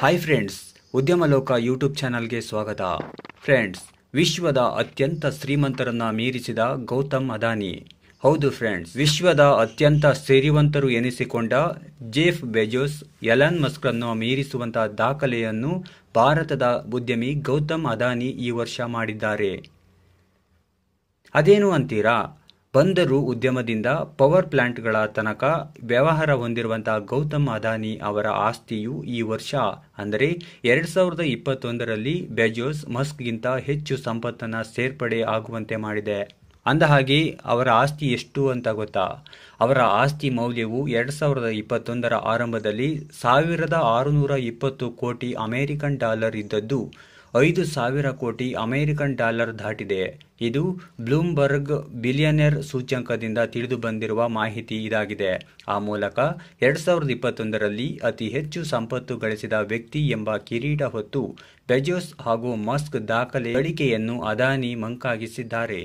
hi friends ಉದ್ಯಮ ಲೋಕ YouTube ಚಾನಲ್ಗೆ ಸ್ವಾಗತ ಫ್ರೆಂಡ್ಸ್ ವಿಶ್ವದ ಅತ್ಯಂತ ಶ್ರೀಮಂತರನ್ನ ಮೀರಿಸಿದ ಗೌತಮ್ ಅದಾನಿ ಹೌದು ಫ್ರೆಂಡ್ಸ್ ವಿಶ್ವದ ಅತ್ಯಂತ ಶ್ರೀವಂತರು ಎನಿಸಿಕೊಂಡ ಜೇಫ್ ಬೆಜೋಸ್ ಎಲನ್ ಮಸ್ಕ್ರನ್ನು ಮೀರಿಸುವಂತಹ ದಾಖಲೆಯನ್ನು ಭಾರತದ ಉದ್ಯಮಿ ಗೌತಮ್ ಅದಾನಿ ಈ ವರ್ಷ ಮಾಡಿದ್ದಾರೆ ಅದೇನು ಅಂತೀರಾ ಬಂದರು ಉದ್ಯಮದಿಂದ ಪವರ್ ಪ್ಲಾಂಟ್ಗಳ ತನಕ ವ್ಯವಹಾರ ಹೊಂದಿರುವಂತಹ ಗೌತಮ್ ಅದಾನಿ ಅವರ ಆಸ್ತಿಯು ಈ ವರ್ಷ ಅಂದರೆ ಎರಡು ಸಾವಿರದ ಇಪ್ಪತ್ತೊಂದರಲ್ಲಿ ಬೆಜೋಸ್ ಮಸ್ಕ್ಗಿಂತ ಹೆಚ್ಚು ಸಂಪತ್ತನ್ನು ಸೇರ್ಪಡೆ ಆಗುವಂತೆ ಮಾಡಿದೆ ಅಂದಹಾಗೆ ಅವರ ಆಸ್ತಿ ಎಷ್ಟು ಅಂತ ಗೊತ್ತಾ ಅವರ ಆಸ್ತಿ ಮೌಲ್ಯವು ಎರಡು ಸಾವಿರದ ಇಪ್ಪತ್ತೊಂದರ ಆರಂಭದಲ್ಲಿ ಸಾವಿರದ ಆರುನೂರ ಇಪ್ಪತ್ತು ಕೋಟಿ ಅಮೆರಿಕನ್ ಡಾಲರ್ ಇದ್ದದ್ದು ಐದು ಸಾವಿರ ಕೋಟಿ ಅಮೆರಿಕನ್ ಡಾಲರ್ ದಾಟಿದೆ ಇದು ಬ್ಲೂಮ್ಬರ್ಗ್ ಬಿಲಿಯನೇರ್ ಸೂಚ್ಯಂಕದಿಂದ ತಿಳಿದುಬಂದಿರುವ ಮಾಹಿತಿ ಇದಾಗಿದೆ ಆ ಮೂಲಕ ಎರಡ್ ಸಾವಿರದ ಇಪ್ಪತ್ತೊಂದರಲ್ಲಿ ಅತಿ ಹೆಚ್ಚು ಸಂಪತ್ತು ಗಳಿಸಿದ ವ್ಯಕ್ತಿ ಎಂಬ ಕಿರೀಟ ಹೊತ್ತು ಬೆಜೋಸ್ ಹಾಗೂ ಮಸ್ಕ್ ದಾಖಲೆ ಗಳಿಕೆಯನ್ನು ಅದಾನಿ ಮಂಕಾಗಿಸಿದ್ದಾರೆ